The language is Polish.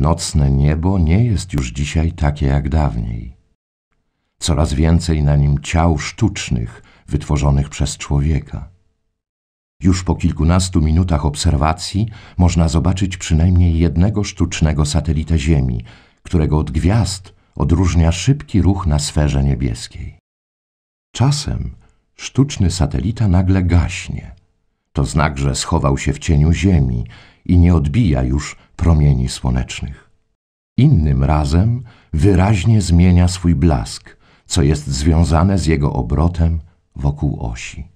Nocne niebo nie jest już dzisiaj takie jak dawniej. Coraz więcej na nim ciał sztucznych, wytworzonych przez człowieka. Już po kilkunastu minutach obserwacji można zobaczyć przynajmniej jednego sztucznego satelita Ziemi, którego od gwiazd odróżnia szybki ruch na sferze niebieskiej. Czasem sztuczny satelita nagle gaśnie. To znak, że schował się w cieniu Ziemi i nie odbija już promieni słonecznych. Innym razem wyraźnie zmienia swój blask, co jest związane z jego obrotem wokół osi.